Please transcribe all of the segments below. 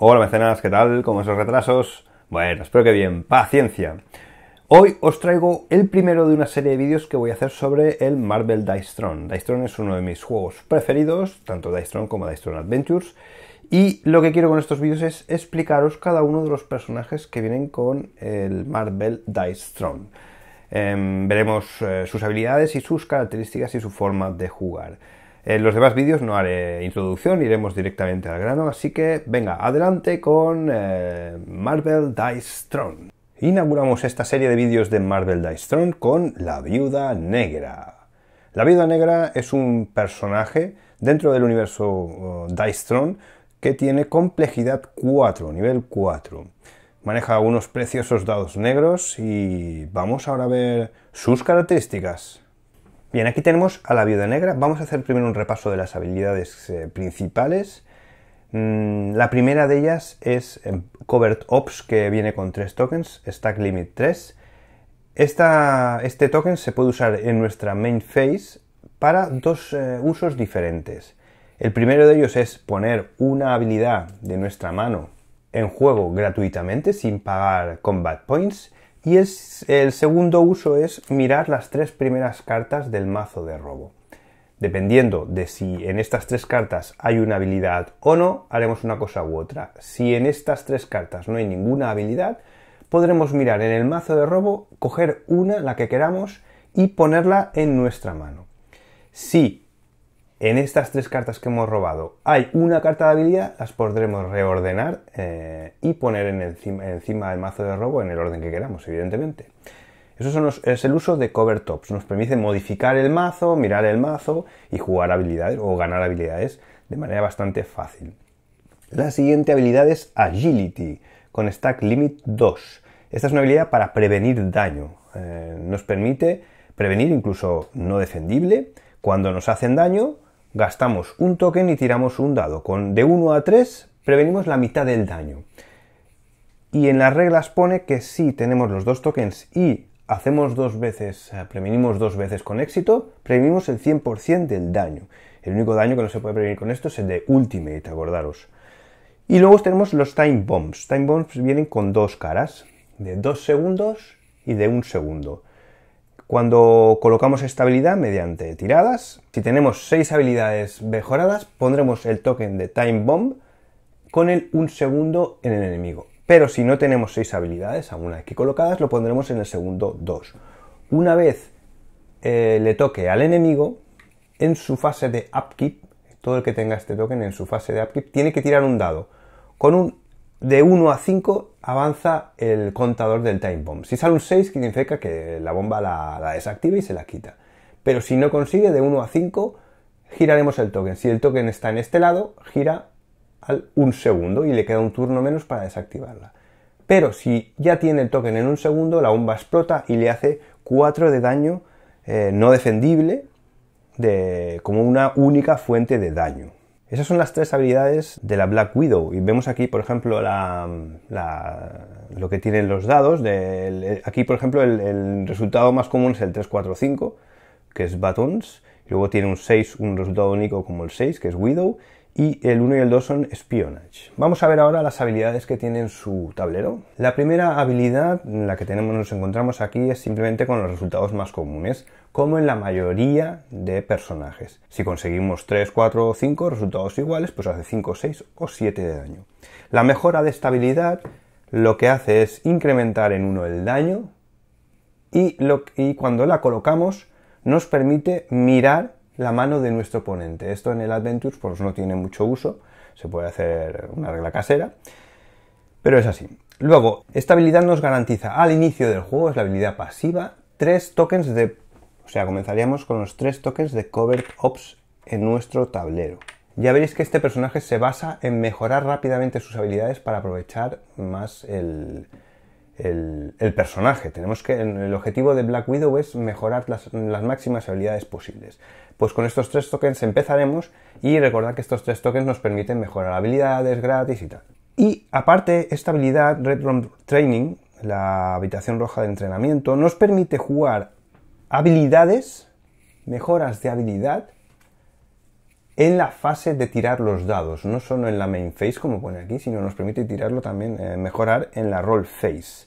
Hola mecenas, ¿qué tal? ¿Cómo esos retrasos? Bueno, espero que bien. Paciencia. Hoy os traigo el primero de una serie de vídeos que voy a hacer sobre el Marvel Dice Throne. Dice Throne es uno de mis juegos preferidos, tanto Dice Throne como Dice Throne Adventures. Y lo que quiero con estos vídeos es explicaros cada uno de los personajes que vienen con el Marvel Dice Throne. Em, veremos eh, sus habilidades y sus características y su forma de jugar. En los demás vídeos no haré introducción, iremos directamente al grano, así que venga, adelante con eh, Marvel Dice Throne. Inauguramos esta serie de vídeos de Marvel Dice Throne con la Viuda Negra. La Viuda Negra es un personaje dentro del universo oh, Dice Throne que tiene complejidad 4, nivel 4. Maneja unos preciosos dados negros y vamos ahora a ver sus características. Bien, aquí tenemos a la viuda negra. Vamos a hacer primero un repaso de las habilidades eh, principales. Mm, la primera de ellas es em, Covert Ops, que viene con tres tokens, Stack Limit 3. este token se puede usar en nuestra main phase para dos eh, usos diferentes. El primero de ellos es poner una habilidad de nuestra mano en juego gratuitamente sin pagar combat points y el segundo uso es mirar las tres primeras cartas del mazo de robo. Dependiendo de si en estas tres cartas hay una habilidad o no, haremos una cosa u otra. Si en estas tres cartas no hay ninguna habilidad, podremos mirar en el mazo de robo, coger una, la que queramos, y ponerla en nuestra mano. Si en estas tres cartas que hemos robado hay una carta de habilidad, las podremos reordenar eh, y poner encima del mazo de robo en el orden que queramos, evidentemente. Eso es el uso de cover tops. Nos permite modificar el mazo, mirar el mazo y jugar habilidades o ganar habilidades de manera bastante fácil. La siguiente habilidad es Agility, con Stack Limit 2. Esta es una habilidad para prevenir daño. Eh, nos permite prevenir incluso no defendible cuando nos hacen daño Gastamos un token y tiramos un dado. Con de 1 a 3 prevenimos la mitad del daño. Y en las reglas pone que si tenemos los dos tokens y hacemos dos veces, eh, prevenimos dos veces con éxito, prevenimos el 100% del daño. El único daño que no se puede prevenir con esto es el de Ultimate, acordaros. Y luego tenemos los Time Bombs. Time Bombs vienen con dos caras, de dos segundos y de un segundo. Cuando colocamos habilidad mediante tiradas, si tenemos 6 habilidades mejoradas, pondremos el token de Time Bomb con el 1 segundo en el enemigo. Pero si no tenemos 6 habilidades aún aquí colocadas, lo pondremos en el segundo 2. Una vez eh, le toque al enemigo, en su fase de upkeep, todo el que tenga este token en su fase de upkeep, tiene que tirar un dado con un de 1 a 5 avanza el contador del time bomb. Si sale un 6, significa que la bomba la, desactiva y se la quita. Pero si no consigue, de 1 a 5, giraremos el token. Si el token está en este lado, gira al 1 segundo y le queda un turno menos para desactivarla. Pero si ya tiene el token en un segundo, la bomba explota y le hace 4 de daño eh, no defendible como una única fuente de daño. Esas son las tres habilidades de la Black Widow. Y vemos aquí, por ejemplo, lo que tienen los dados. aquí, por ejemplo, el, resultado más común es el 3, 4, 5, que es Batons. Luego tiene un 6, un resultado único como el 6, que es Widow y el 1 y el 2 son Espionage. Vamos a ver ahora las habilidades que tienen su tablero. La primera habilidad, la que tenemos, nos encontramos aquí, es simplemente con los resultados más comunes, como en la mayoría de personajes. Si conseguimos 3, 4 o 5 resultados iguales, pues hace 5, 6 o 7 de daño. La mejora de esta habilidad lo que hace es incrementar en 1 el daño y cuando la colocamos nos permite mirar la mano de nuestro oponente. Esto en el Adventures pues no tiene mucho uso, se puede hacer una regla casera, pero es así. Luego, esta habilidad nos garantiza al inicio del juego, es la habilidad pasiva, tres tokens de... O sea, comenzaríamos con los tres tokens de Covered Ops en nuestro tablero. Ya veréis que este personaje se basa en mejorar rápidamente sus habilidades para aprovechar más el, el, personaje. Tenemos que, el objetivo de Black Widow es mejorar las, las, máximas habilidades posibles. Pues con estos tres tokens empezaremos y recordad que estos tres tokens nos permiten mejorar habilidades gratis y tal. Y aparte, esta habilidad Red Room Training, la habitación roja de entrenamiento, nos permite jugar habilidades, mejoras de habilidad en la fase de tirar los dados, no solo en la main phase como pone aquí, sino nos permite tirarlo también, eh, mejorar en la roll phase.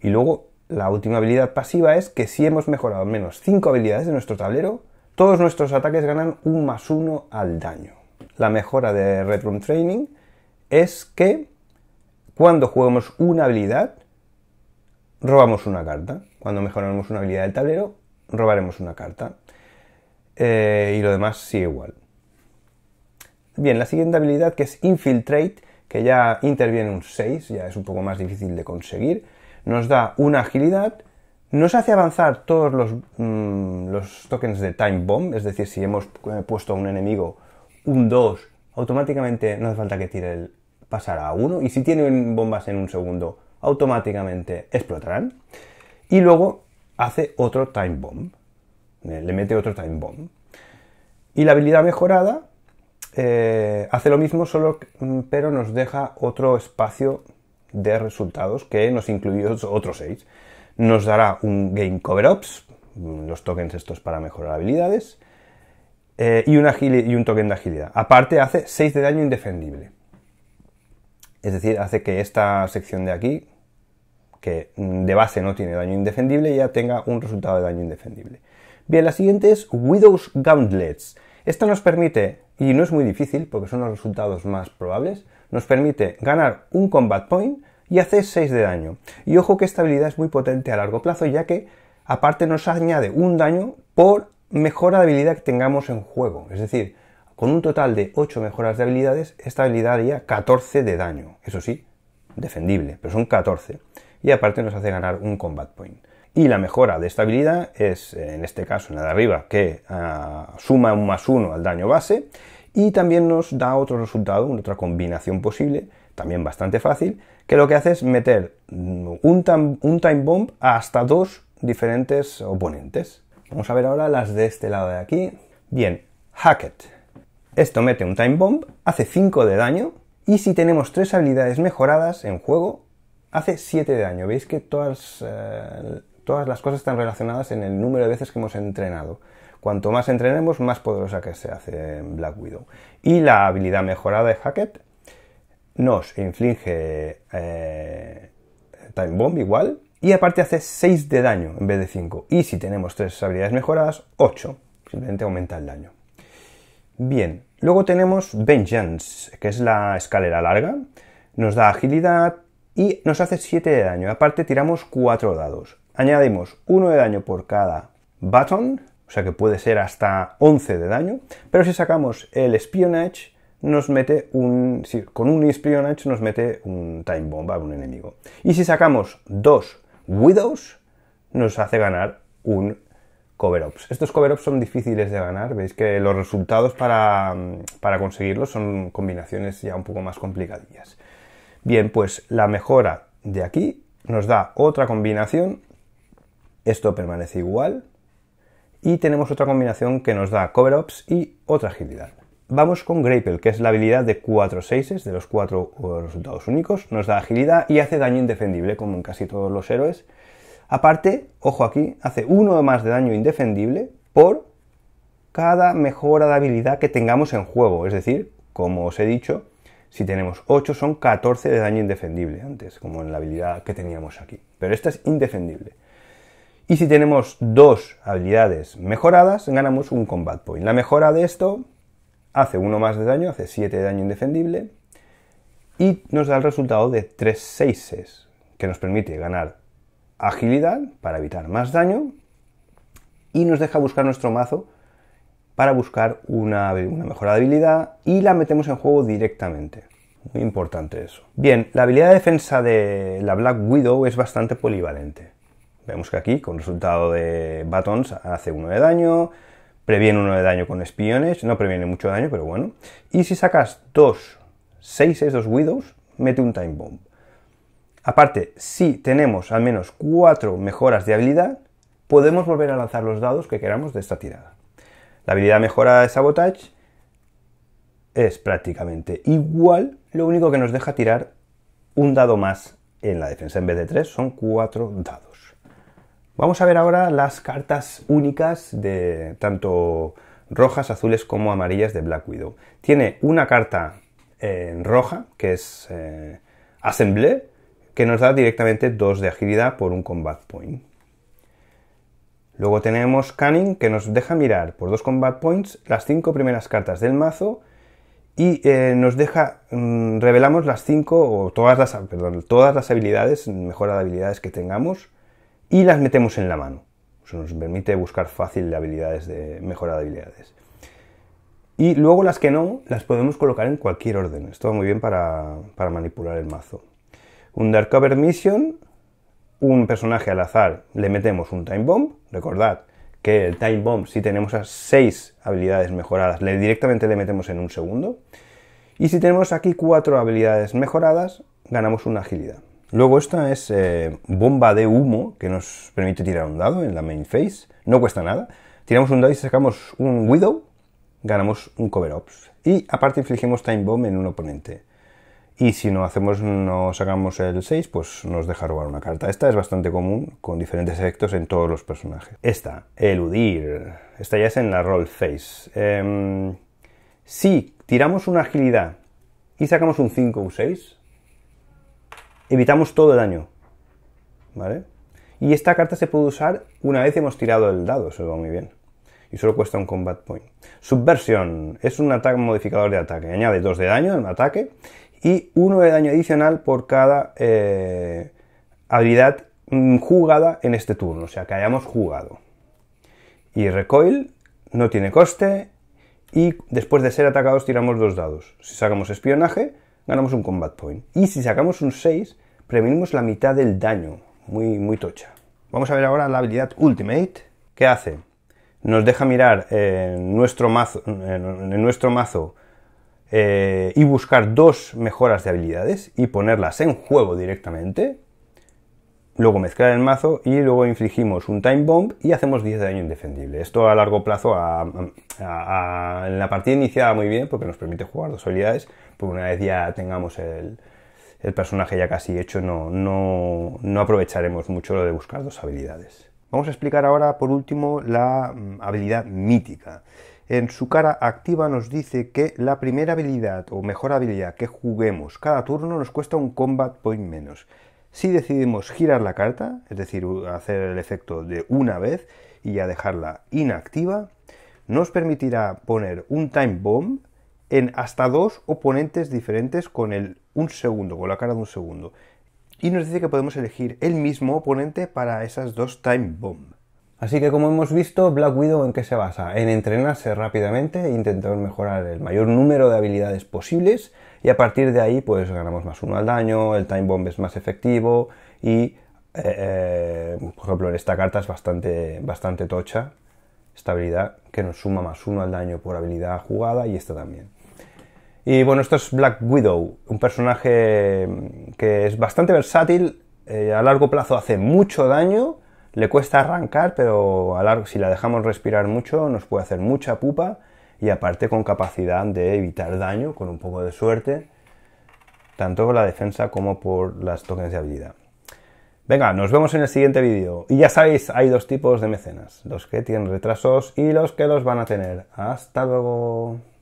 Y luego la última habilidad pasiva es que si hemos mejorado al menos 5 habilidades de nuestro tablero, todos nuestros ataques ganan un más uno al daño. La mejora de Red Room Training es que cuando juguemos una habilidad, robamos una carta. Cuando mejoramos una habilidad del tablero, robaremos una carta. Eh, y lo demás sigue igual. Bien, la siguiente habilidad que es Infiltrate, que ya interviene un 6, ya es un poco más difícil de conseguir, nos da una agilidad, nos hace avanzar todos los, mm, tokens de Time Bomb, es decir, si hemos eh, puesto a un enemigo un 2, automáticamente no hace falta que tire el pasar a 1, y si tiene bombas en un segundo, automáticamente explotarán. Y luego hace otro Time Bomb, eh, le mete otro Time Bomb. Y la habilidad mejorada eh, hace lo mismo, solo, mm, pero nos deja otro espacio de resultados que nos incluye otros 6. Nos dará un game cover ops mm, los tokens estos para mejorar habilidades, eh, y, una y, un token de agilidad. Aparte hace 6 de daño indefendible. Es decir, hace que esta sección de aquí, que mm, de base no tiene daño indefendible, ya tenga un resultado de daño indefendible. Bien, la siguiente es Widow's Gauntlets. Esto nos permite, y no es muy difícil porque son los resultados más probables, nos permite ganar un combat point y hacer 6 de daño. Y ojo que esta habilidad es muy potente a largo plazo ya que aparte nos añade un daño por mejora de habilidad que tengamos en juego. Es decir, con un total de 8 mejoras de habilidades, esta habilidad haría 14 de daño. Eso sí, defendible, pero son 14. Y aparte nos hace ganar un combat point. Y la mejora de esta habilidad es, eh, en este caso, la de arriba, que ah, suma un más uno al daño base y también nos da otro resultado, una otra combinación posible, también bastante fácil, que lo que hace es meter mm, un, time bomb hasta dos diferentes oponentes. Vamos a ver ahora las de este lado de aquí. Bien, Hackett. Esto mete un time bomb, hace 5 de daño y si tenemos tres habilidades mejoradas en juego, hace 7 de daño. Veis que todas eh, Todas las cosas están relacionadas en el número de veces que hemos entrenado. Cuanto más entrenemos, más poderosa que se hace Black Widow. Y la habilidad mejorada de Hackett nos inflige eh, Time Bomb igual. Y aparte hace 6 de daño en vez de 5. Y si tenemos 3 habilidades mejoradas, 8. Simplemente aumenta el daño. Bien, luego tenemos Vengeance, que es la escalera larga. Nos da agilidad y nos hace 7 de daño. Aparte tiramos 4 dados añadimos uno de daño por cada button, o sea que puede ser hasta 11 de daño, pero si sacamos el espionage, nos mete un. con un espionage nos mete un time bomb a un enemigo. Y si sacamos dos widows, nos hace ganar un cover-ups. Estos cover-ups son difíciles de ganar, veis que los resultados para, para conseguirlos son combinaciones ya un poco más complicadillas. Bien, pues la mejora de aquí nos da otra combinación esto permanece igual. Y tenemos otra combinación que nos da cover-ups y otra agilidad. Vamos con Grapple, que es la habilidad de 4 6 de los 4 resultados únicos. Nos da agilidad y hace daño indefendible, como en casi todos los héroes. Aparte, ojo aquí, hace uno más de daño indefendible por cada mejora de habilidad que tengamos en juego. Es decir, como os he dicho, si tenemos 8 son 14 de daño indefendible antes, como en la habilidad que teníamos aquí. Pero esta es indefendible. Y si tenemos dos habilidades mejoradas, ganamos un combat point. La mejora de esto hace uno más de daño, hace 7 de daño indefendible, y nos da el resultado de 3 6 que nos permite ganar agilidad para evitar más daño, y nos deja buscar nuestro mazo para buscar una, una mejora de habilidad y la metemos en juego directamente. Muy importante eso. Bien, la habilidad de defensa de la Black Widow es bastante polivalente. Vemos que aquí, con resultado de batons, hace uno de daño, previene uno de daño con espiones, no previene mucho daño, pero bueno. Y si sacas dos 6 dos Widows, mete un Time Bomb. Aparte, si tenemos al menos 4 mejoras de habilidad, podemos volver a lanzar los dados que queramos de esta tirada. La habilidad mejora de Sabotage es prácticamente igual, lo único que nos deja tirar un dado más en la defensa en vez de 3, son 4 dados. Vamos a ver ahora las cartas únicas de tanto rojas, azules como amarillas de Black Widow. Tiene una carta en eh, roja, que es eh, que nos da directamente dos de agilidad por un combat point. Luego tenemos Canning, que nos deja mirar por dos combat points las cinco primeras cartas del mazo y eh, nos deja, mm, revelamos las cinco, o todas las, todas las habilidades, mejora de habilidades que tengamos y las metemos en la mano. Eso nos permite buscar fácil de habilidades de mejora habilidades. Y luego las que no, las podemos colocar en cualquier orden. Esto va muy bien para, manipular el mazo. Un Dark Cover Mission, un personaje al azar, le metemos un Time Bomb. Recordad que el Time Bomb, si tenemos a 6 habilidades mejoradas, le directamente le metemos en un segundo. Y si tenemos aquí 4 habilidades mejoradas, ganamos una agilidad. Luego esta es eh, bomba de humo que nos permite tirar un dado en la main phase. No cuesta nada. Tiramos un dado y sacamos un Widow. Ganamos un cover ops. Y aparte infligimos time bomb en un oponente. Y si no hacemos, no sacamos el 6, pues nos deja robar una carta. Esta es bastante común con diferentes efectos en todos los personajes. Esta, eludir. Esta ya es en la roll face. Em, si tiramos una agilidad y sacamos un 5 o un 6, evitamos todo daño. ¿Vale? Y esta carta se puede usar una vez hemos tirado el dado, se va muy bien. Y solo cuesta un combat point. Subversión es un ataque modificador de ataque. Añade 2 de daño al ataque y 1 de daño adicional por cada eh, habilidad jugada en este turno, o sea que hayamos jugado. Y recoil no tiene coste y después de ser atacados tiramos dos dados. Si sacamos espionaje, ganamos un combat point. Y si sacamos un 6, prevenimos la mitad del daño. Muy, muy tocha. Vamos a ver ahora la habilidad Ultimate. ¿Qué hace? Nos deja mirar eh, nuestro mazo, en nuestro mazo eh, y buscar dos mejoras de habilidades y ponerlas en juego directamente luego mezclar el mazo y luego infligimos un time bomb y hacemos 10 de daño indefendible. Esto a largo plazo, en la partida iniciada muy bien porque nos permite jugar dos habilidades, porque una vez ya tengamos el, personaje ya casi hecho no, no aprovecharemos mucho lo de buscar dos habilidades. Vamos a explicar ahora por último la mm, habilidad mítica. En su cara activa nos dice que la primera habilidad o mejor habilidad que juguemos cada turno nos cuesta un combat point menos. Si decidimos girar la carta, es decir, hacer el efecto de una vez y ya dejarla inactiva, nos permitirá poner un time bomb en hasta dos oponentes diferentes con el un segundo, con la cara de un segundo. Y nos dice que podemos elegir el mismo oponente para esas dos time bomb. Así que como hemos visto, Black Widow en qué se basa? En entrenarse rápidamente e intentar mejorar el mayor número de habilidades posibles y a partir de ahí pues ganamos más uno al daño, el time bomb es más efectivo y eh, eh, por ejemplo en esta carta es bastante, bastante tocha esta habilidad que nos suma más uno al daño por habilidad jugada y esto también. Y bueno, esto es Black Widow, un personaje mm, que es bastante versátil, eh, a largo plazo hace mucho daño, le cuesta arrancar, pero a largo, si la dejamos respirar mucho nos puede hacer mucha pupa y aparte con capacidad de evitar daño con un poco de suerte, tanto por la defensa como por las tokens de habilidad. Venga, nos vemos en el siguiente vídeo. Y ya sabéis, hay dos tipos de mecenas, los que tienen retrasos y los que los van a tener. Hasta luego.